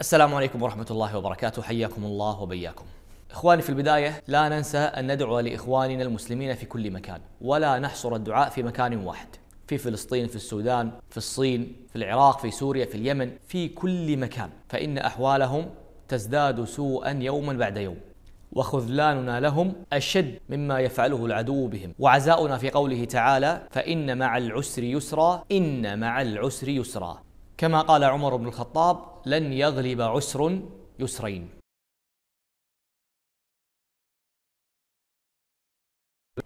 السلام عليكم ورحمة الله وبركاته حياكم الله وبياكم إخواني في البداية لا ننسى أن ندعو لإخواننا المسلمين في كل مكان ولا نحصر الدعاء في مكان واحد في فلسطين في السودان في الصين في العراق في سوريا في اليمن في كل مكان فإن أحوالهم تزداد سوءا يوما بعد يوم وخذلاننا لهم أشد مما يفعله العدو بهم وعزاؤنا في قوله تعالى فإن مع العسر يسرا إن مع العسر يسرا كما قال عمر بن الخطاب لن يغلب عسر يسرين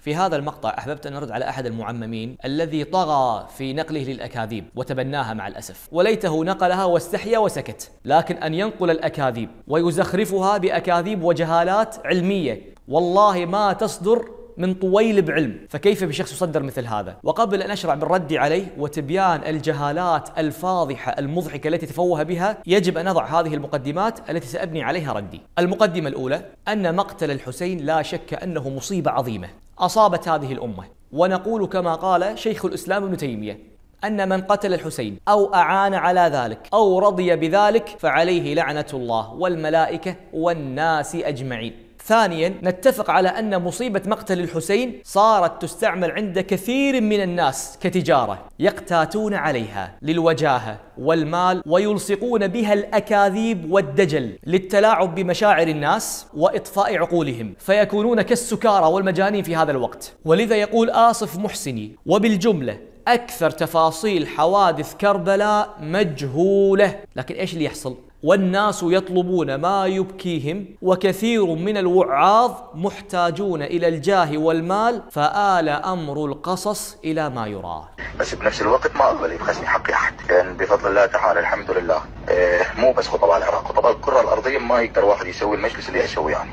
في هذا المقطع احببت ان ارد على احد المعممين الذي طغى في نقله للاكاذيب وتبناها مع الاسف وليته نقلها واستحيا وسكت لكن ان ينقل الاكاذيب ويزخرفها باكاذيب وجهالات علميه والله ما تصدر من طويل بعلم فكيف بشخص يصدر مثل هذا وقبل أن أشرع بالرد عليه وتبيان الجهالات الفاضحة المضحكة التي تفوه بها يجب أن أضع هذه المقدمات التي سأبني عليها ردي المقدمة الأولى أن مقتل الحسين لا شك أنه مصيبة عظيمة أصابت هذه الأمة ونقول كما قال شيخ الإسلام ابن تيمية أن من قتل الحسين أو أعان على ذلك أو رضي بذلك فعليه لعنة الله والملائكة والناس أجمعين ثانيا نتفق على أن مصيبة مقتل الحسين صارت تستعمل عند كثير من الناس كتجارة يقتاتون عليها للوجاهة والمال ويلصقون بها الأكاذيب والدجل للتلاعب بمشاعر الناس وإطفاء عقولهم فيكونون كالسكارى والمجانين في هذا الوقت ولذا يقول آصف محسني وبالجملة أكثر تفاصيل حوادث كربلاء مجهولة لكن إيش اللي يحصل؟ والناس يطلبون ما يبكيهم وكثير من الوعاظ محتاجون إلى الجاه والمال فآل أمر القصص إلى ما يراه بس بنفس الوقت ما أقبل يبخسني حقي أحد لأن بفضل الله تعالى الحمد لله إيه مو بس خطباء العراق خطباء الكرة الأرضية ما يقدر واحد يسوي المجلس اللي اسويه يعني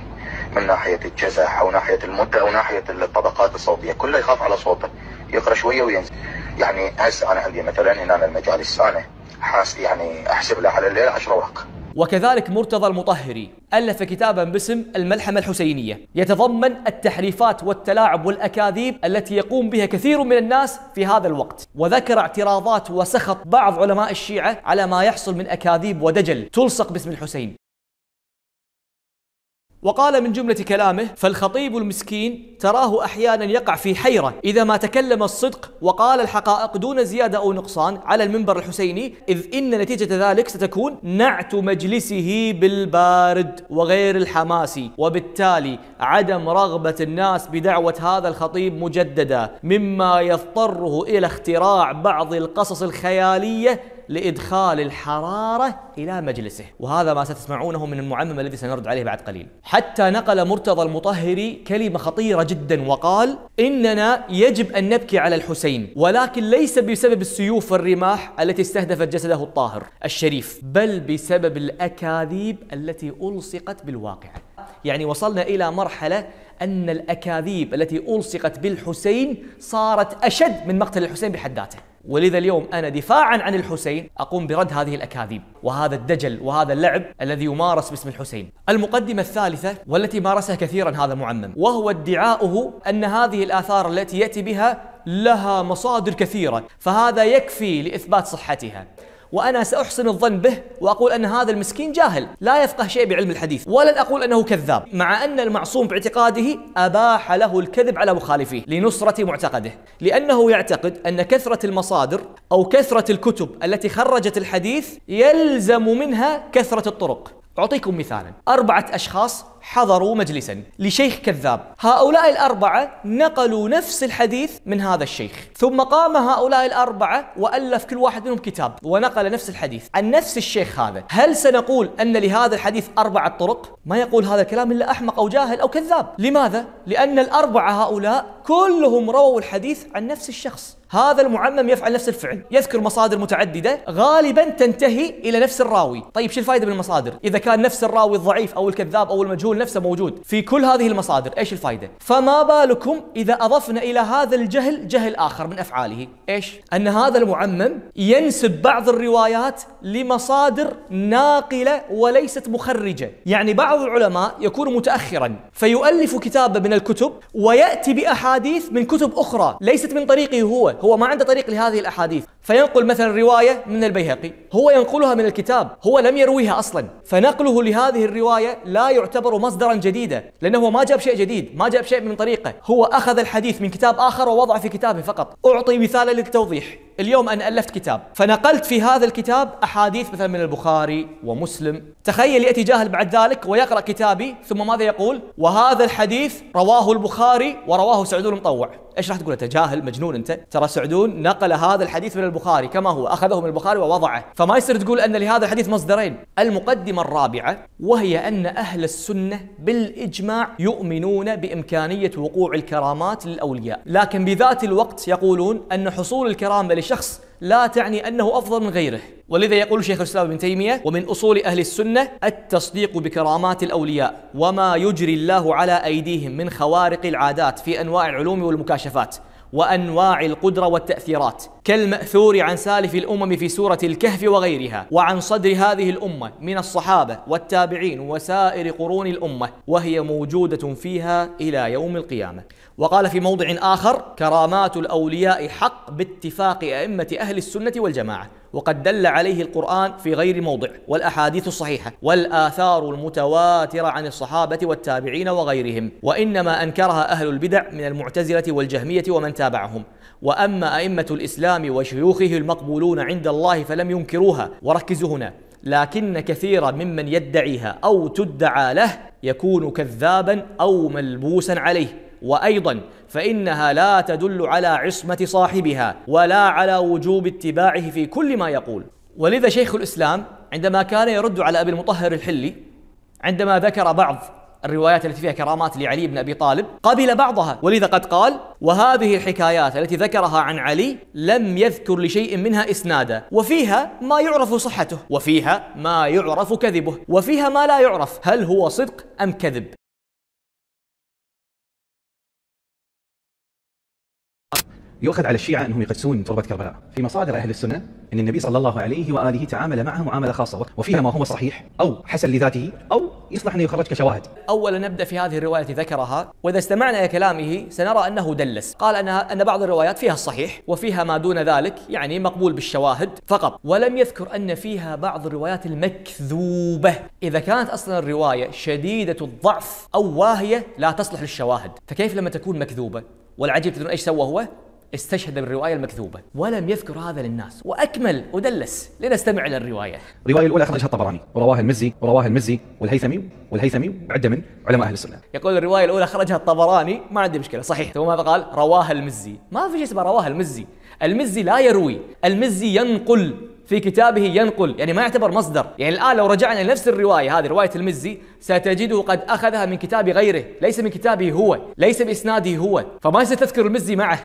من ناحية الجزع أو ناحية المدة أو ناحية الطبقات الصوتية كله يخاف على صوته يقرأ شوية وينزل يعني هسه أنا عندي مثلا هنا المجالس أنا حاس يعني احسب له على الليل 10 ورق وكذلك مرتضى المطهري ألف كتابا باسم الملحمة الحسينية يتضمن التحريفات والتلاعب والأكاذيب التي يقوم بها كثير من الناس في هذا الوقت وذكر اعتراضات وسخط بعض علماء الشيعة على ما يحصل من أكاذيب ودجل تلصق باسم الحسين وقال من جملة كلامه فالخطيب المسكين تراه أحيانا يقع في حيرة إذا ما تكلم الصدق وقال الحقائق دون زيادة أو نقصان على المنبر الحسيني إذ إن نتيجة ذلك ستكون نعت مجلسه بالبارد وغير الحماسي وبالتالي عدم رغبة الناس بدعوة هذا الخطيب مجددا مما يضطره إلى اختراع بعض القصص الخيالية لإدخال الحرارة إلى مجلسه وهذا ما ستسمعونه من المعمم الذي سنرد عليه بعد قليل حتى نقل مرتضى المطهري كلمة خطيرة جدا وقال إننا يجب أن نبكي على الحسين ولكن ليس بسبب السيوف والرماح التي استهدفت جسده الطاهر الشريف بل بسبب الأكاذيب التي ألصقت بالواقعة يعني وصلنا إلى مرحلة أن الأكاذيب التي ألصقت بالحسين صارت أشد من مقتل الحسين بحد ذاته ولذا اليوم أنا دفاعا عن الحسين أقوم برد هذه الأكاذيب وهذا الدجل وهذا اللعب الذي يمارس باسم الحسين المقدمة الثالثة والتي مارسها كثيرا هذا معمم وهو ادعاؤه أن هذه الآثار التي يأتي بها لها مصادر كثيرة فهذا يكفي لإثبات صحتها وأنا سأحسن الظن به وأقول أن هذا المسكين جاهل لا يفقه شيء بعلم الحديث ولن أقول أنه كذاب مع أن المعصوم باعتقاده أباح له الكذب على مخالفيه لنصرة معتقده لأنه يعتقد أن كثرة المصادر أو كثرة الكتب التي خرجت الحديث يلزم منها كثرة الطرق أعطيكم مثالا أربعة أشخاص حضروا مجلسا لشيخ كذاب هؤلاء الأربعة نقلوا نفس الحديث من هذا الشيخ ثم قام هؤلاء الأربعة وألف كل واحد منهم كتاب ونقل نفس الحديث عن نفس الشيخ هذا هل سنقول أن لهذا الحديث أربعة طرق؟ ما يقول هذا الكلام إلا أحمق أو جاهل أو كذاب لماذا؟ لأن الأربعة هؤلاء كلهم رووا الحديث عن نفس الشخص هذا المعمم يفعل نفس الفعل يذكر مصادر متعددة غالبا تنتهي إلى نفس الراوي طيب شو الفائدة من المصادر إذا كان نفس الراوي الضعيف أو الكذاب أو المجهول يقول نفسه موجود في كل هذه المصادر ايش الفائده فما بالكم اذا اضفنا الى هذا الجهل جهل اخر من افعاله ايش ان هذا المعمم ينسب بعض الروايات لمصادر ناقله وليست مخرجه يعني بعض العلماء يكون متاخرا فيؤلف كتابه من الكتب وياتي باحاديث من كتب اخرى ليست من طريقه هو هو ما عنده طريق لهذه الاحاديث فينقل مثلا رواية من البيهقي هو ينقلها من الكتاب هو لم يرويها أصلا فنقله لهذه الرواية لا يعتبر مصدرا جديدا لأنه ما جاب شيء جديد ما جاب شيء من طريقة هو أخذ الحديث من كتاب آخر ووضعه في كتابه فقط أعطي مثالا للتوضيح اليوم أنا ألفت كتاب فنقلت في هذا الكتاب أحاديث مثلا من البخاري ومسلم تخيل يأتي جاهل بعد ذلك ويقرأ كتابي ثم ماذا يقول وهذا الحديث رواه البخاري ورواه سعدون المطوع ايش راح تقول انت جاهل مجنون انت ترى سعدون نقل هذا الحديث من البخاري كما هو اخذه من البخاري ووضعه فما يصير تقول ان لهذا الحديث مصدرين المقدمه الرابعه وهي ان اهل السنه بالاجماع يؤمنون بامكانيه وقوع الكرامات للاولياء لكن بذات الوقت يقولون ان حصول الكرامه شخص لا تعني أنه أفضل من غيره ولذا يقول شيخ الإسلام ابن تيمية ومن أصول أهل السنة التصديق بكرامات الأولياء وما يجري الله على أيديهم من خوارق العادات في أنواع العلوم والمكاشفات وانواع القدره والتاثيرات كالماثور عن سالف الامم في سوره الكهف وغيرها وعن صدر هذه الامه من الصحابه والتابعين وسائر قرون الامه وهي موجوده فيها الى يوم القيامه وقال في موضع اخر كرامات الاولياء حق باتفاق ائمه اهل السنه والجماعه وقد دل عليه القرآن في غير موضع والأحاديث الصحيحة والآثار المتواترة عن الصحابة والتابعين وغيرهم وإنما أنكرها أهل البدع من المعتزلة والجهمية ومن تابعهم وأما أئمة الإسلام وشيوخه المقبولون عند الله فلم ينكروها وركزوا هنا لكن كثيرا ممن يدعيها أو تدعى له يكون كذابا أو ملبوسا عليه وايضا فانها لا تدل على عصمه صاحبها ولا على وجوب اتباعه في كل ما يقول ولذا شيخ الاسلام عندما كان يرد على ابي المطهر الحلي عندما ذكر بعض الروايات التي فيها كرامات لعلي بن ابي طالب قبل بعضها ولذا قد قال وهذه الحكايات التي ذكرها عن علي لم يذكر لشيء منها اسنادا وفيها ما يعرف صحته وفيها ما يعرف كذبه وفيها ما لا يعرف هل هو صدق ام كذب يؤخذ على الشيعة أنهم يقدسون تربة كربلاء في مصادر أهل السنة أن النبي صلى الله عليه وآله تعامل معه معاملة خاصة وفيها ما هو صحيح أو حسن لذاته أو يصلح أن يخرج كشواهد أولا نبدأ في هذه الرواية التي ذكرها وإذا استمعنا إلى كلامه سنرى أنه دلس قال أنها أن بعض الروايات فيها الصحيح وفيها ما دون ذلك يعني مقبول بالشواهد فقط ولم يذكر أن فيها بعض الروايات المكذوبة إذا كانت أصلا الرواية شديدة الضعف أو واهية لا تصلح للشواهد فكيف لما تكون مكذوبة والعجيب تدرون ايش سوى هو؟ استشهد بالرواية المكذوبة ولم يذكر هذا للناس وأكمل ودلس لنستمع إلى الرواية الرواية الأولى أخرجها الطبراني ورواها المزي ورواها المزي والهيثمي والهيثمي وعدة من علماء أهل السنة يقول الرواية الأولى أخرجها الطبراني ما عندي مشكلة صحيح ثم ماذا قال رواها المزي ما في شيء اسمه رواها المزي المزي لا يروي المزي ينقل في كتابه ينقل يعني ما يعتبر مصدر يعني الآن لو رجعنا لنفس الرواية هذه رواية المزي ستجده قد أخذها من كتاب غيره ليس من كتابه هو ليس بإسناده هو فما ستذكر المزي معه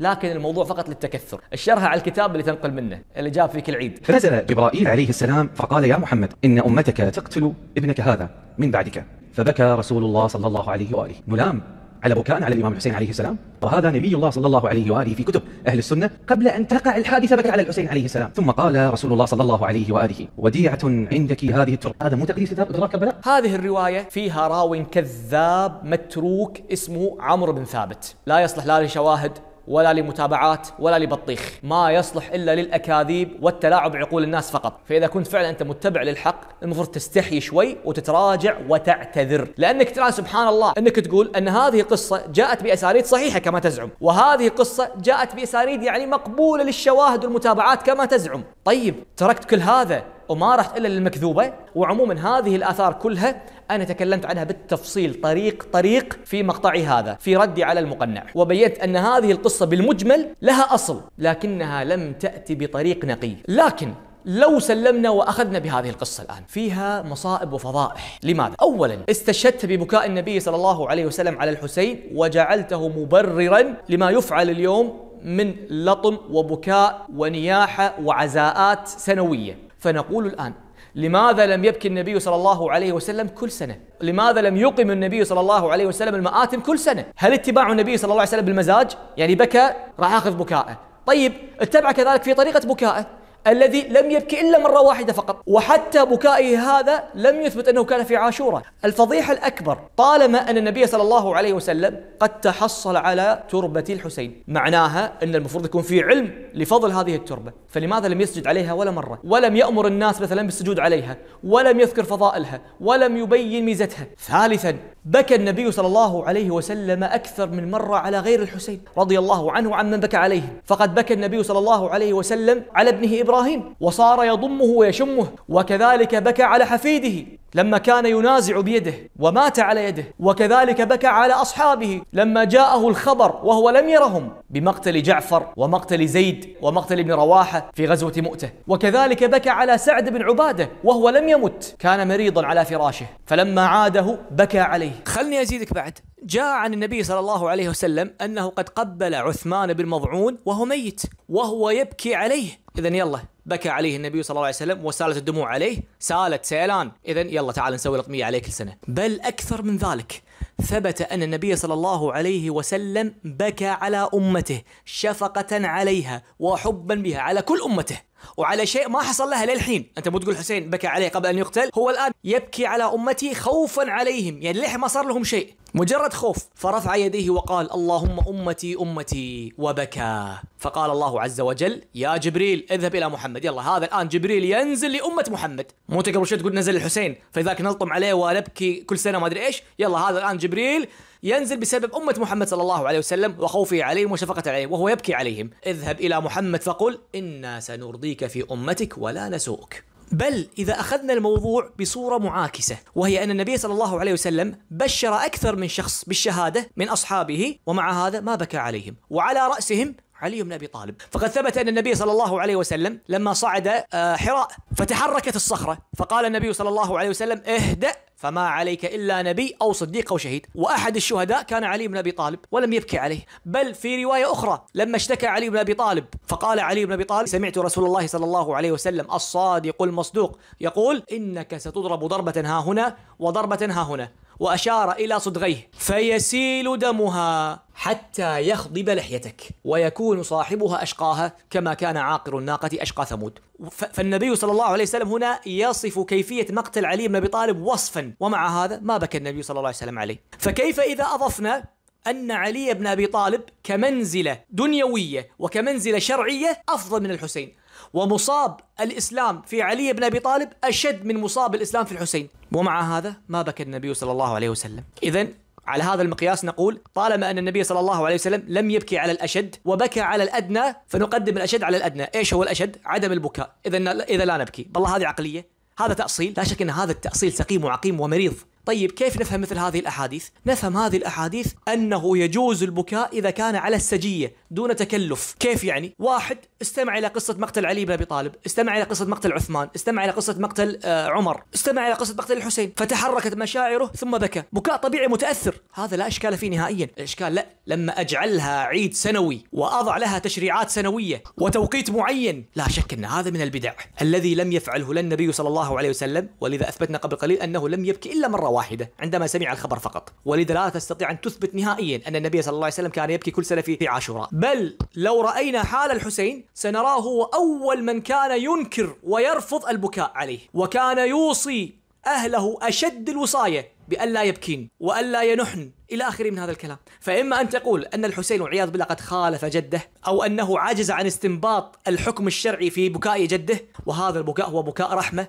لكن الموضوع فقط للتكثر الشرح على الكتاب اللي تنقل منه اللي جاء في كل عيد فنزل جبرائيل عليه السلام فقال يا محمد إن أمتك تقتل ابنك هذا من بعدك فبكى رسول الله صلى الله عليه وآله ملام على بكاء على الإمام الحسين عليه السلام وهذا نبي الله صلى الله عليه وآله في كتب أهل السنة قبل أن تقع الحادثة بكى على الحسين عليه السلام ثم قال رسول الله صلى الله عليه وآله وديعة عندك هذه التراب هذا مو تقديس إدراك البلاء هذه الرواية فيها راو كذاب متروك اسمه عمرو بن ثابت لا يصلح لا لشواهد ولا لمتابعات ولا لبطيخ ما يصلح إلا للأكاذيب والتلاعب بعقول الناس فقط فإذا كنت فعلا أنت متبع للحق المفروض تستحي شوي وتتراجع وتعتذر لأنك ترى سبحان الله أنك تقول أن هذه قصة جاءت بأساليب صحيحة كما تزعم وهذه قصة جاءت بأساليب يعني مقبولة للشواهد والمتابعات كما تزعم طيب تركت كل هذا وما راح الا للمكذوبة وعموما هذه الآثار كلها أنا تكلمت عنها بالتفصيل طريق طريق في مقطعي هذا في ردي على المقنع وبينت أن هذه القصة بالمجمل لها أصل لكنها لم تأتي بطريق نقي لكن لو سلمنا واخذنا بهذه القصه الان فيها مصائب وفضائح لماذا اولا استشهدت ببكاء النبي صلى الله عليه وسلم على الحسين وجعلته مبررا لما يفعل اليوم من لطم وبكاء ونياحه وعزاءات سنويه فنقول الآن لماذا لم يبكي النبي صلى الله عليه وسلم كل سنة لماذا لم يقم النبي صلى الله عليه وسلم المآتم كل سنة هل اتباع النبي صلى الله عليه وسلم بالمزاج يعني بكى راح أخذ بكائه طيب اتبع كذلك في طريقة بكائه الذي لم يبكي إلا مرة واحدة فقط وحتى بكائه هذا لم يثبت أنه كان في عاشوره الفضيحة الأكبر طالما أن النبي صلى الله عليه وسلم قد تحصل على تربة الحسين معناها أن المفروض يكون في علم لفضل هذه التربة فلماذا لم يسجد عليها ولا مرة ولم يأمر الناس مثلا بالسجود عليها ولم يذكر فضائلها ولم يبين ميزتها ثالثا بكى النبي صلى الله عليه وسلم أكثر من مرة على غير الحسين رضي الله عنه عمن بكى عليه فقد بكى النبي صلى الله عليه وسلم على ابنه إبراهيم وصار يضمه ويشمه وكذلك بكى على حفيده لما كان ينازع بيده ومات على يده وكذلك بكى على أصحابه لما جاءه الخبر وهو لم يرهم بمقتل جعفر ومقتل زيد ومقتل ابن رواحة في غزوة مؤتة وكذلك بكى على سعد بن عبادة وهو لم يمت كان مريضا على فراشه فلما عاده بكى عليه عليه خلني أزيدك بعد جاء عن النبي صلى الله عليه وسلم أنه قد قبل عثمان بن مضعون وهو ميت وهو يبكي عليه إذا يلا بكى عليه النبي صلى الله عليه وسلم وسالت الدموع عليه سالت سيلان إذا يلا تعال نسوي لطمية عليه كل سنة بل أكثر من ذلك ثبت أن النبي صلى الله عليه وسلم بكى على أمته شفقة عليها وحبا بها على كل أمته وعلى شيء ما حصل لها للحين انت مو تقول حسين بكى عليه قبل ان يقتل هو الان يبكي على امتي خوفا عليهم يعني للحين ما صار لهم شيء مجرد خوف فرفع يديه وقال اللهم امتي امتي وبكى فقال الله عز وجل يا جبريل اذهب الى محمد يلا هذا الان جبريل ينزل لامه محمد مو انت قبل شوي تقول نزل الحسين فاذاك نلطم عليه ونبكي كل سنه ما ادري ايش يلا هذا الان جبريل ينزل بسبب أمة محمد صلى الله عليه وسلم وخوفه عليهم وشفقة عليهم وهو يبكي عليهم اذهب إلى محمد فقل إنا سنرضيك في أمتك ولا نسوك بل إذا أخذنا الموضوع بصورة معاكسة وهي أن النبي صلى الله عليه وسلم بشر أكثر من شخص بالشهادة من أصحابه ومع هذا ما بكى عليهم وعلى رأسهم علي بن ابي طالب فقد ثبت ان النبي صلى الله عليه وسلم لما صعد آه، حراء فتحركت الصخره فقال النبي صلى الله عليه وسلم اهدأ فما عليك الا نبي او صديق او شهيد، واحد الشهداء كان علي بن ابي طالب ولم يبكي عليه، بل في روايه اخرى لما اشتكى علي بن ابي طالب فقال علي بن ابي طالب سمعت رسول الله صلى الله عليه وسلم الصادق المصدوق يقول انك ستضرب ضربه ها هنا وضربه ها هنا، وأشار إلى صدغيه فيسيل دمها حتى يخضب لحيتك ويكون صاحبها أشقاها كما كان عاقر الناقة أشقى ثمود فالنبي صلى الله عليه وسلم هنا يصف كيفية مقتل علي بن أبي طالب وصفا ومع هذا ما بكى النبي صلى الله عليه وسلم عليه فكيف إذا أضفنا أن علي بن أبي طالب كمنزلة دنيوية وكمنزلة شرعية أفضل من الحسين ومصاب الإسلام في علي بن أبي طالب أشد من مصاب الإسلام في الحسين ومع هذا ما بكى النبي صلى الله عليه وسلم إذا على هذا المقياس نقول طالما أن النبي صلى الله عليه وسلم لم يبكي على الأشد وبكى على الأدنى فنقدم الأشد على الأدنى إيش هو الأشد؟ عدم البكاء إذا إذا لا نبكي بالله هذه عقلية هذا تأصيل لا شك أن هذا التأصيل سقيم وعقيم ومريض طيب كيف نفهم مثل هذه الاحاديث؟ نفهم هذه الاحاديث انه يجوز البكاء اذا كان على السجيه دون تكلف، كيف يعني؟ واحد استمع الى قصه مقتل علي بن ابي طالب، استمع الى قصه مقتل عثمان، استمع الى قصه مقتل آه، عمر، استمع الى قصه مقتل الحسين، فتحركت مشاعره ثم بكى، بكاء طبيعي متاثر، هذا لا اشكال فيه نهائيا، الاشكال لا لما اجعلها عيد سنوي واضع لها تشريعات سنويه وتوقيت معين، لا شك ان هذا من البدع، الذي لم يفعله لا النبي صلى الله عليه وسلم ولذا اثبتنا قبل قليل انه لم يبكي الا مره واحدة عندما سمع الخبر فقط ولذا لا تستطيع أن تثبت نهائيا أن النبي صلى الله عليه وسلم كان يبكي كل سنة في عاشوراء بل لو رأينا حال الحسين سنراه هو أول من كان ينكر ويرفض البكاء عليه وكان يوصي أهله أشد الوصاية بأن لا يبكين وأن لا ينحن إلى آخره من هذا الكلام فإما أن تقول أن الحسين والعياذ بالله قد خالف جده أو أنه عجز عن استنباط الحكم الشرعي في بكاء جده وهذا البكاء هو بكاء رحمة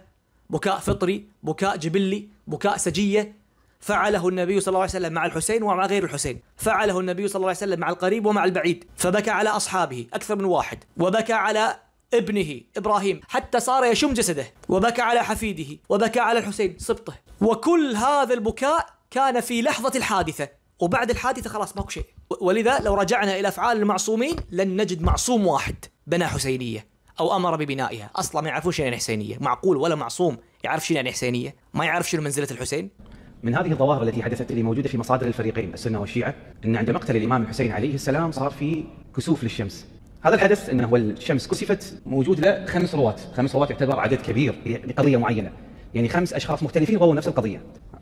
بكاء فطري بكاء جبلي بكاء سجية فعله النبي صلى الله عليه وسلم مع الحسين ومع غير الحسين فعله النبي صلى الله عليه وسلم مع القريب ومع البعيد فبكى على أصحابه أكثر من واحد وبكى على ابنه إبراهيم حتى صار يشم جسده وبكى على حفيده وبكى على الحسين سبطه وكل هذا البكاء كان في لحظة الحادثة وبعد الحادثة خلاص ماكو شيء ولذا لو رجعنا إلى أفعال المعصومين لن نجد معصوم واحد بنى حسينية أو أمر ببنائها أصلا ما يعرفون شيء حسينية معقول ولا معصوم يعرف شنو يعني حسينيه ما يعرف شنو منزله الحسين من هذه الظواهر التي حدثت اللي موجوده في مصادر الفريقين السنه والشيعه ان عند مقتل الامام الحسين عليه السلام صار في كسوف للشمس هذا الحدث انه هو الشمس كسفت موجود له خمس روات خمس روات يعتبر عدد كبير لقضيه معينه، يعني خمس اشخاص مختلفين رووا نفس القضيه.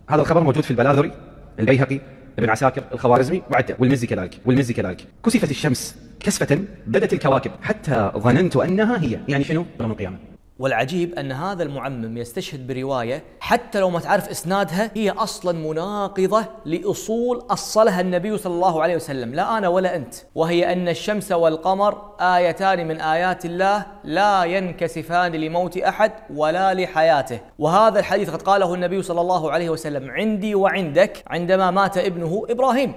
هذا الخبر موجود في البلاذري، البيهقي، ابن عساكر، الخوارزمي وعده والمزي كذلك، والمزي كذلك. كسفت الشمس كسفة بدت الكواكب حتى ظننت انها هي، يعني شنو؟ يوم القيامه. والعجيب ان هذا المعمم يستشهد بروايه حتى لو ما تعرف اسنادها هي اصلا مناقضه لاصول اصلها النبي صلى الله عليه وسلم لا انا ولا انت وهي ان الشمس والقمر ايتان من ايات الله لا ينكسفان لموت احد ولا لحياته وهذا الحديث قد قاله النبي صلى الله عليه وسلم عندي وعندك عندما مات ابنه ابراهيم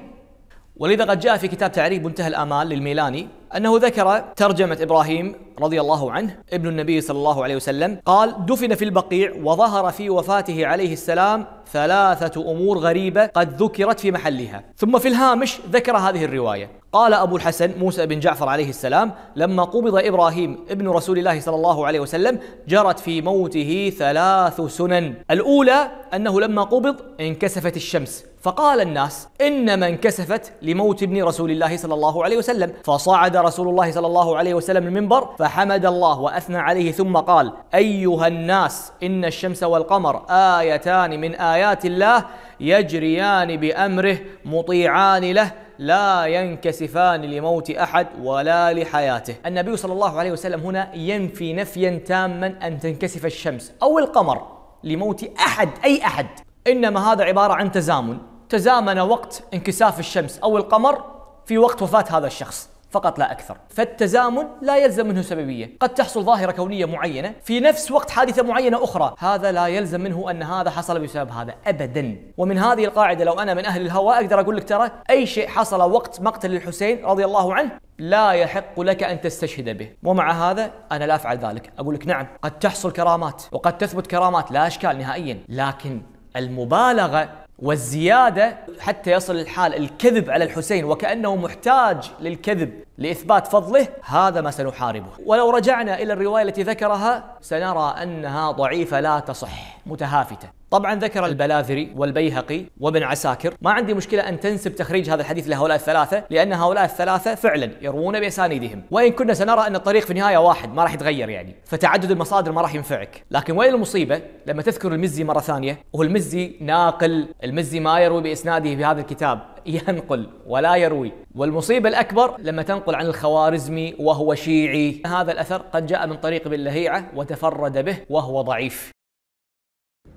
ولذا قد جاء في كتاب تعريب منتهى الامال للميلاني أنه ذكر ترجمة إبراهيم رضي الله عنه ابن النبي صلى الله عليه وسلم قال دفن في البقيع وظهر في وفاته عليه السلام ثلاثة أمور غريبة قد ذكرت في محلها ثم في الهامش ذكر هذه الرواية قال أبو الحسن موسى بن جعفر عليه السلام لما قبض إبراهيم ابن رسول الله صلى الله عليه وسلم جرت في موته ثلاث سنن الأولى أنه لما قبض انكسفت الشمس فقال الناس إنما انكسفت لموت ابن رسول الله صلى الله عليه وسلم فصعد رسول الله صلى الله عليه وسلم المنبر فحمد الله واثنى عليه ثم قال ايها الناس ان الشمس والقمر ايتان من ايات الله يجريان بامره مطيعان له لا ينكسفان لموت احد ولا لحياته. النبي صلى الله عليه وسلم هنا ينفي نفيا تاما ان تنكسف الشمس او القمر لموت احد اي احد. انما هذا عباره عن تزامن، تزامن وقت انكساف الشمس او القمر في وقت وفاه هذا الشخص. فقط لا أكثر فالتزامن لا يلزم منه سببية قد تحصل ظاهرة كونية معينة في نفس وقت حادثة معينة أخرى هذا لا يلزم منه أن هذا حصل بسبب هذا أبدا ومن هذه القاعدة لو أنا من أهل الهوى أقدر أقول لك ترى أي شيء حصل وقت مقتل الحسين رضي الله عنه لا يحق لك ان تستشهد به، ومع هذا انا لا افعل ذلك، اقول لك نعم قد تحصل كرامات وقد تثبت كرامات لا اشكال نهائيا، لكن المبالغه والزيادة حتى يصل الحال الكذب على الحسين وكأنه محتاج للكذب لإثبات فضله هذا ما سنحاربه ولو رجعنا إلى الرواية التي ذكرها سنرى أنها ضعيفة لا تصح متهافتة طبعا ذكر البلاذري والبيهقي وابن عساكر ما عندي مشكلة أن تنسب تخريج هذا الحديث لهؤلاء الثلاثة لأن هؤلاء الثلاثة فعلا يروون بأسانيدهم وإن كنا سنرى أن الطريق في النهاية واحد ما راح يتغير يعني فتعدد المصادر ما راح ينفعك لكن وين المصيبة لما تذكر المزي مرة ثانية وهو المزي ناقل المزي ما يروي بإسناده في هذا الكتاب ينقل ولا يروي والمصيبة الأكبر لما تنقل عن الخوارزمي وهو شيعي هذا الأثر قد جاء من طريق ابن لهيعة وتفرد به وهو ضعيف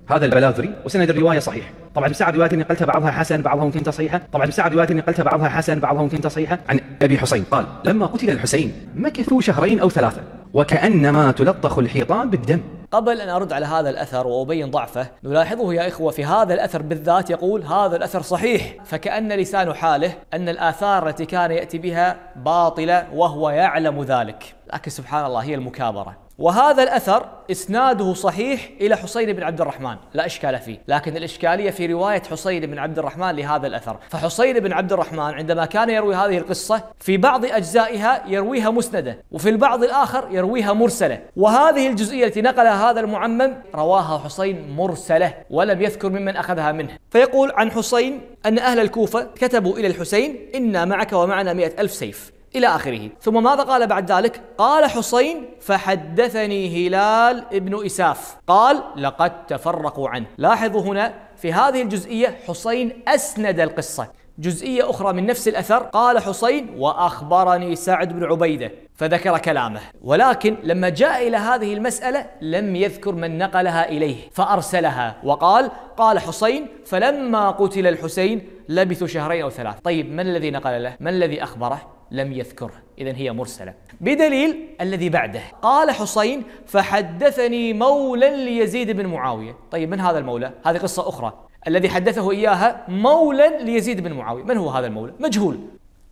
هذا البلاذري وسند الروايه صحيح طبعا مساعد روايات نقلتها بعضها حسن بعضها ممكن تصحيحه طبعا مساعد روايات نقلتها بعضها حسن بعضها ممكن تصحيحه عن ابي حسين قال لما قتل الحسين مكثوا شهرين او ثلاثه وكأنما تلطخ الحيطان بالدم قبل أن أرد على هذا الأثر وأبين ضعفه نلاحظه يا إخوة في هذا الأثر بالذات يقول هذا الأثر صحيح فكأن لسان حاله أن الآثار التي كان يأتي بها باطلة وهو يعلم ذلك لكن سبحان الله هي المكابرة وهذا الأثر إسناده صحيح إلى حسين بن عبد الرحمن لا إشكال فيه لكن الإشكالية في رواية حسين بن عبد الرحمن لهذا الأثر فحسين بن عبد الرحمن عندما كان يروي هذه القصة في بعض أجزائها يرويها مسندة وفي البعض الآخر يرويها مرسلة وهذه الجزئية التي نقلها هذا المعمم رواها حسين مرسلة ولم يذكر ممن أخذها منه فيقول عن حسين أن أهل الكوفة كتبوا إلى الحسين إنا معك ومعنا مئة ألف سيف إلى آخره ثم ماذا قال بعد ذلك؟ قال حسين فحدثني هلال ابن إساف قال لقد تفرقوا عنه لاحظوا هنا في هذه الجزئية حسين أسند القصة جزئية أخرى من نفس الأثر قال حسين وأخبرني سعد بن عبيدة فذكر كلامه ولكن لما جاء إلى هذه المسألة لم يذكر من نقلها إليه فأرسلها وقال قال حسين فلما قتل الحسين لبثوا شهرين أو ثلاث طيب من الذي نقل له؟ من الذي أخبره؟ لم يذكره إذا هي مرسلة بدليل الذي بعده قال حسين فحدثني مولى ليزيد بن معاوية طيب من هذا المولى؟ هذه قصة أخرى الذي حدثه إياها مولى ليزيد بن معاوية من هو هذا المولى؟ مجهول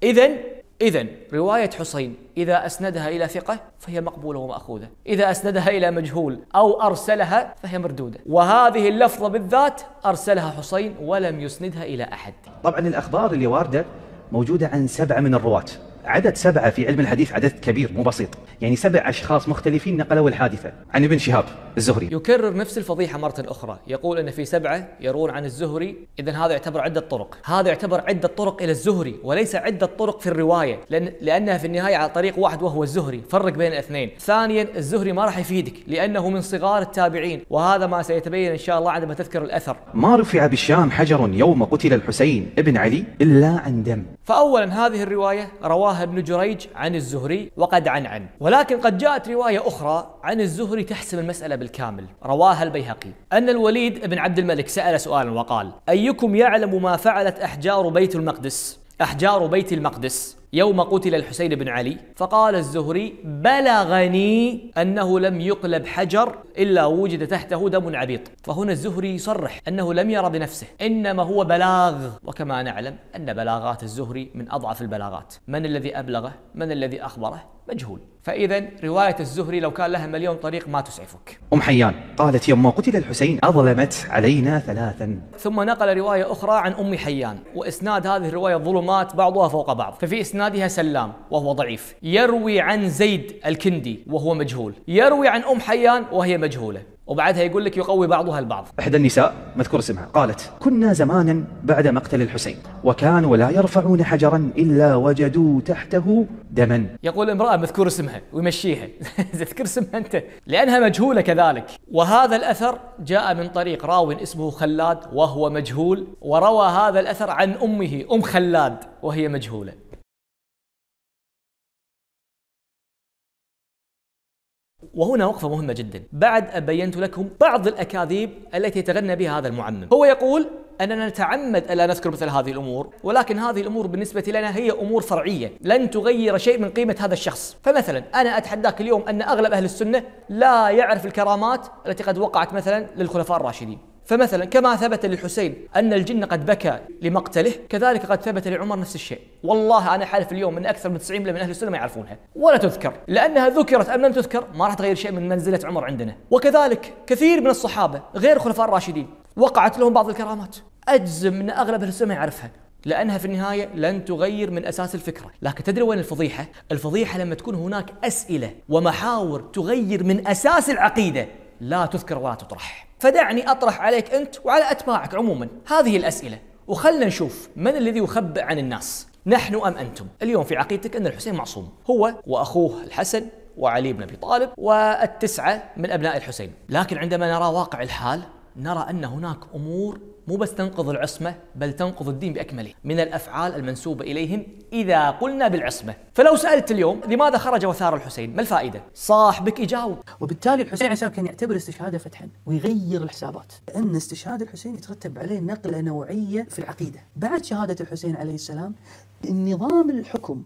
إذا إذا رواية حسين إذا أسندها إلى ثقة فهي مقبولة ومأخوذة إذا أسندها إلى مجهول أو أرسلها فهي مردودة وهذه اللفظة بالذات أرسلها حسين ولم يسندها إلى أحد طبعا الأخبار اللي واردة موجودة عن سبعة من الرواة عدد سبعة في علم الحديث عدد كبير مو بسيط يعني سبع أشخاص مختلفين نقلوا الحادثة عن ابن شهاب الزهري يكرر نفس الفضيحة مرة أخرى يقول أن في سبعة يرون عن الزهري إذا هذا يعتبر عدة طرق هذا يعتبر عدة طرق إلى الزهري وليس عدة طرق في الرواية لأن لأنها في النهاية على طريق واحد وهو الزهري فرق بين الاثنين ثانيا الزهري ما راح يفيدك لأنه من صغار التابعين وهذا ما سيتبين إن شاء الله عندما تذكر الأثر ما رفع بالشام حجر يوم قتل الحسين ابن علي إلا عن دم فأولا هذه الرواية رواها ابن جريج عن الزهري وقد عن عن ولكن قد جاءت رواية أخرى عن الزهري تحسم المسألة بال بالكامل رواها البيهقي أن الوليد بن عبد الملك سأل سؤالا وقال أيكم يعلم ما فعلت أحجار بيت المقدس أحجار بيت المقدس يوم قتل الحسين بن علي فقال الزهري بلغني أنه لم يقلب حجر إلا وجد تحته دم عبيط فهنا الزهري يصرح أنه لم يرى بنفسه إنما هو بلاغ وكما نعلم أن بلاغات الزهري من أضعف البلاغات من الذي أبلغه من الذي أخبره مجهول فإذا رواية الزهري لو كان لها مليون طريق ما تسعفك أم حيان قالت يوم قتل الحسين أظلمت علينا ثلاثا ثم نقل رواية أخرى عن أم حيان وإسناد هذه الرواية ظلمات بعضها فوق بعض ففي إسناد إسنادها سلام وهو ضعيف يروي عن زيد الكندي وهو مجهول يروي عن أم حيان وهي مجهولة وبعدها يقول لك يقوي بعضها البعض إحدى النساء مذكور اسمها قالت كنا زمانا بعد مقتل الحسين وكانوا لا يرفعون حجرا إلا وجدوا تحته دما يقول امرأة مذكور اسمها ويمشيها تذكر اسمها أنت لأنها مجهولة كذلك وهذا الأثر جاء من طريق راو اسمه خلاد وهو مجهول وروى هذا الأثر عن أمه أم خلاد وهي مجهولة وهنا وقفة مهمة جدا بعد أن بينت لكم بعض الأكاذيب التي يتغنى بها هذا المعمم هو يقول أننا نتعمد ألا نذكر مثل هذه الأمور ولكن هذه الأمور بالنسبة لنا هي أمور فرعية لن تغير شيء من قيمة هذا الشخص فمثلا أنا أتحداك اليوم أن أغلب أهل السنة لا يعرف الكرامات التي قد وقعت مثلا للخلفاء الراشدين فمثلا كما ثبت للحسين أن الجن قد بكى لمقتله كذلك قد ثبت لعمر نفس الشيء والله أنا حالف اليوم أن أكثر من 90% من أهل السنة ما يعرفونها ولا تذكر لأنها ذكرت أم لم تذكر ما راح تغير شيء من منزلة عمر عندنا وكذلك كثير من الصحابة غير الخلفاء الراشدين وقعت لهم بعض الكرامات أجزم أن أغلب أهل السنة ما يعرفها لأنها في النهاية لن تغير من أساس الفكرة لكن تدري وين الفضيحة؟ الفضيحة لما تكون هناك أسئلة ومحاور تغير من أساس العقيدة لا تذكر ولا تطرح فدعني أطرح عليك أنت وعلى أتباعك عموما هذه الأسئلة وخلنا نشوف من الذي يخبئ عن الناس نحن أم أنتم اليوم في عقيدتك أن الحسين معصوم هو وأخوه الحسن وعلي بن أبي طالب والتسعة من أبناء الحسين لكن عندما نرى واقع الحال نرى ان هناك امور مو بس تنقض العصمه بل تنقض الدين باكمله من الافعال المنسوبه اليهم اذا قلنا بالعصمه فلو سالت اليوم لماذا خرج وثار الحسين ما الفائده صاحبك يجاوب وبالتالي الحسين عليه السلام كان يعتبر استشهاده فتحا ويغير الحسابات لان استشهاد الحسين يترتب عليه نقله نوعيه في العقيده بعد شهاده الحسين عليه السلام النظام الحكم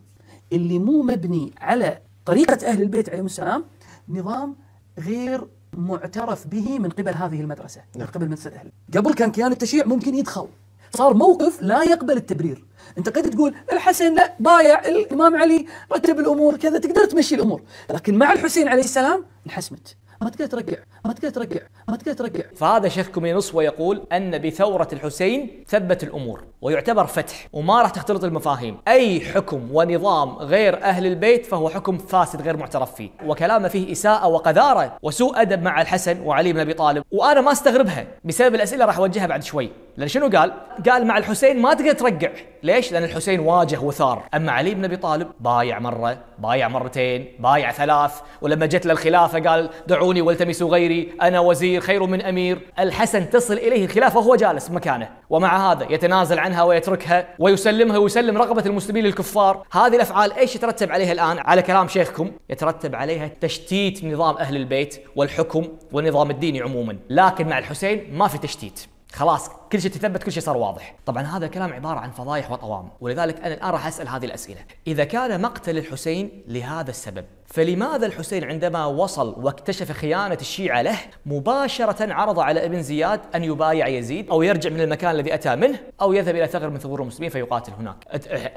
اللي مو مبني على طريقه اهل البيت عليهم السلام نظام غير معترف به من قبل هذه المدرسة نعم. من قبل مدرسة أهل قبل كان كيان التشيع ممكن يدخل صار موقف لا يقبل التبرير انت قد تقول الحسن لا بايع الامام علي رتب الامور كذا تقدر تمشي الامور لكن مع الحسين عليه السلام انحسمت ما تقدر ترجع ما تقدر ترجع ما تقدر ترجع فهذا شيخ كومينوس ويقول أن بثورة الحسين ثبت الأمور ويعتبر فتح وما راح تختلط المفاهيم أي حكم ونظام غير أهل البيت فهو حكم فاسد غير معترف فيه وكلامه فيه إساءة وقذارة وسوء أدب مع الحسن وعلي بن أبي طالب وأنا ما استغربها بسبب الأسئلة راح أوجهها بعد شوي لأن شنو قال؟ قال مع الحسين ما تقدر ترجع ليش؟ لأن الحسين واجه وثار أما علي بن أبي طالب بايع مرة بايع مرتين بايع ثلاث ولما جت للخلافة قال دعوا دعوني والتمسوا غيري أنا وزير خير من أمير الحسن تصل إليه الخلافة وهو جالس مكانه ومع هذا يتنازل عنها ويتركها ويسلمها ويسلم رغبة المسلمين للكفار هذه الأفعال إيش يترتب عليها الآن على كلام شيخكم يترتب عليها تشتيت نظام أهل البيت والحكم والنظام الديني عموما لكن مع الحسين ما في تشتيت خلاص كل شيء تثبت كل شيء صار واضح طبعا هذا كلام عبارة عن فضايح وطوام ولذلك أنا الآن راح أسأل هذه الأسئلة إذا كان مقتل الحسين لهذا السبب فلماذا الحسين عندما وصل واكتشف خيانة الشيعة له مباشرة عرض على ابن زياد أن يبايع يزيد أو يرجع من المكان الذي أتى منه أو يذهب إلى ثغر من ثغور المسلمين فيقاتل هناك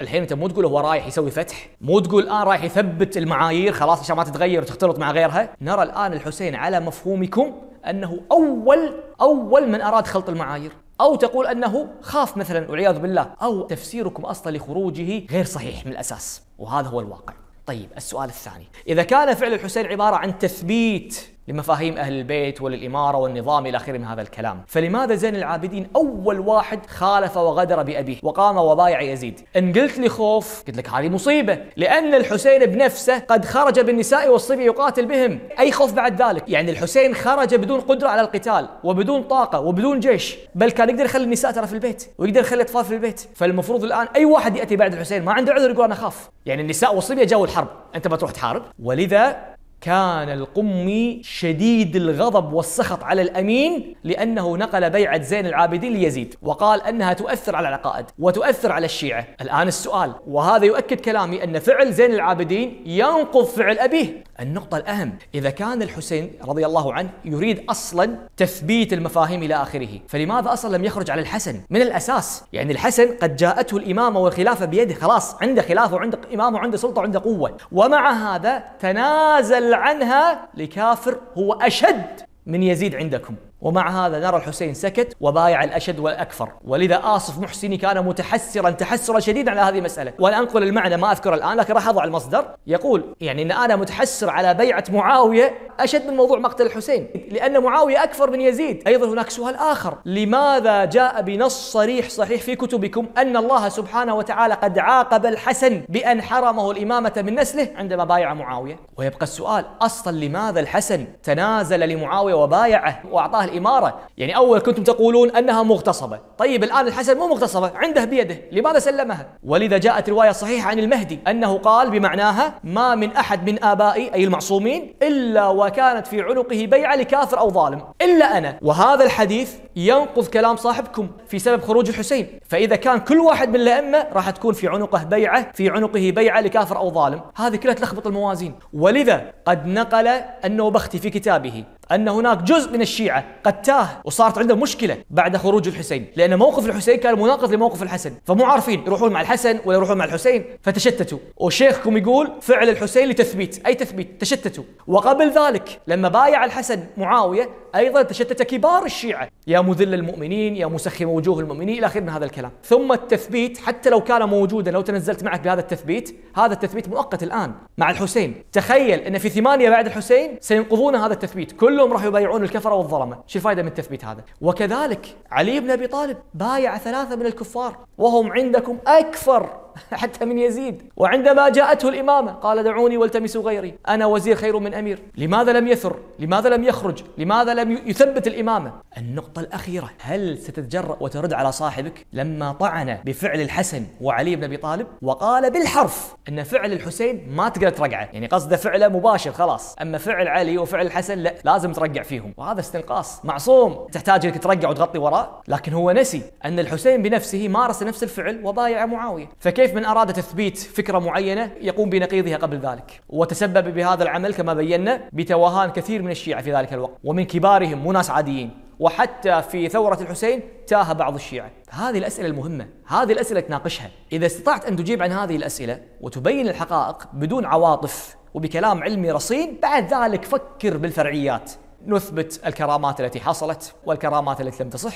الحين أنت مو تقول هو رايح يسوي فتح مو تقول الآن آه رايح يثبت المعايير خلاص عشان ما تتغير وتختلط مع غيرها نرى الآن الحسين على مفهومكم أنه أول أول من أراد خلط المعايير أو تقول أنه خاف مثلا والعياذ بالله أو تفسيركم أصلا لخروجه غير صحيح من الأساس وهذا هو الواقع طيب السؤال الثاني إذا كان فعل الحسين عبارة عن تثبيت لمفاهيم أهل البيت وللإمارة والنظام إلى آخره من هذا الكلام فلماذا زين العابدين أول واحد خالف وغدر بأبيه وقام وبايع يزيد إن قلت لي خوف قلت لك هذه مصيبة لأن الحسين بنفسه قد خرج بالنساء والصبي يقاتل بهم أي خوف بعد ذلك يعني الحسين خرج بدون قدرة على القتال وبدون طاقة وبدون جيش بل كان يقدر يخلي النساء ترى في البيت ويقدر يخلي الأطفال في البيت فالمفروض الآن أي واحد يأتي بعد الحسين ما عنده عذر يقول أنا أخاف يعني النساء والصبية جو الحرب أنت بتروح تحارب ولذا كان القمي شديد الغضب والسخط على الامين لانه نقل بيعه زين العابدين ليزيد وقال انها تؤثر على العقائد وتؤثر على الشيعه الان السؤال وهذا يؤكد كلامي ان فعل زين العابدين ينقض فعل ابيه النقطه الاهم اذا كان الحسين رضي الله عنه يريد اصلا تثبيت المفاهيم الى اخره فلماذا اصلا لم يخرج على الحسن من الاساس يعني الحسن قد جاءته الامامه والخلافه بيده خلاص عنده خلافه وعنده امامه وعنده سلطه وعنده قوه ومع هذا تنازل عنها لكافر هو أشد من يزيد عندكم ومع هذا نرى الحسين سكت وبايع الأشد والأكفر ولذا آصف محسني كان متحسرا تحسرا شديدا على هذه المسألة وأنا أنقل المعنى ما أذكر الآن لكن راح أضع المصدر يقول يعني أن أنا متحسر على بيعة معاوية أشد من موضوع مقتل الحسين لأن معاوية أكفر من يزيد أيضا هناك سؤال آخر لماذا جاء بنص صريح صحيح في كتبكم أن الله سبحانه وتعالى قد عاقب الحسن بأن حرمه الإمامة من نسله عندما بايع معاوية ويبقى السؤال أصلا لماذا الحسن تنازل لمعاوية وبايعه وأعطاه الإمارة يعني أول كنتم تقولون أنها مغتصبة طيب الآن الحسن مو مغتصبة عنده بيده لماذا سلمها ولذا جاءت رواية صحيحة عن المهدي أنه قال بمعناها ما من أحد من آبائي أي المعصومين إلا وكانت في عنقه بيعة لكافر أو ظالم إلا أنا وهذا الحديث ينقض كلام صاحبكم في سبب خروج الحسين فإذا كان كل واحد من الأئمة راح تكون في عنقه بيعة في عنقه بيعة لكافر أو ظالم هذه كلها تلخبط الموازين ولذا قد نقل النوبختي في كتابه أن هناك جزء من الشيعة قد تاه وصارت عندهم مشكلة بعد خروج الحسين لأن موقف الحسين كان مناقض لموقف الحسن فمو عارفين يروحون مع الحسن ولا يروحون مع الحسين فتشتتوا وشيخكم يقول فعل الحسين لتثبيت أي تثبيت تشتتوا وقبل ذلك لما بايع الحسن معاوية أيضا تشتت كبار الشيعة يا مذل المؤمنين يا مسخم وجوه المؤمنين إلى آخره من هذا الكلام ثم التثبيت حتى لو كان موجودا لو تنزلت معك بهذا التثبيت هذا التثبيت مؤقت الآن مع الحسين تخيل أن في ثمانية بعد الحسين سينقضون هذا التثبيت كلهم راح يبايعون الكفرة والظلمة شو الفائدة من التثبيت هذا وكذلك علي بن أبي طالب بايع ثلاثة من الكفار وهم عندكم أكثر حتى من يزيد وعندما جاءته الإمامة قال دعوني والتمسوا غيري أنا وزير خير من أمير لماذا لم يثر لماذا لم يخرج لماذا لم يثبت الإمامة النقطة الأخيرة هل ستتجرأ وترد على صاحبك لما طعن بفعل الحسن وعلي بن أبي طالب وقال بالحرف أن فعل الحسين ما تقدر ترقعه يعني قصده فعله مباشر خلاص أما فعل علي وفعل الحسن لا لازم ترقع فيهم وهذا استنقاص معصوم تحتاج انك ترقع وتغطي وراء لكن هو نسي أن الحسين بنفسه مارس نفس الفعل وبايع معاوية فكيف كيف من أراد تثبيت فكرة معينة يقوم بنقيضها قبل ذلك وتسبب بهذا العمل كما بينا بتوهان كثير من الشيعة في ذلك الوقت ومن كبارهم مو ناس عاديين وحتى في ثورة الحسين تاه بعض الشيعة هذه الأسئلة المهمة هذه الأسئلة تناقشها إذا استطعت أن تجيب عن هذه الأسئلة وتبين الحقائق بدون عواطف وبكلام علمي رصين بعد ذلك فكر بالفرعيات نثبت الكرامات التي حصلت والكرامات التي لم تصح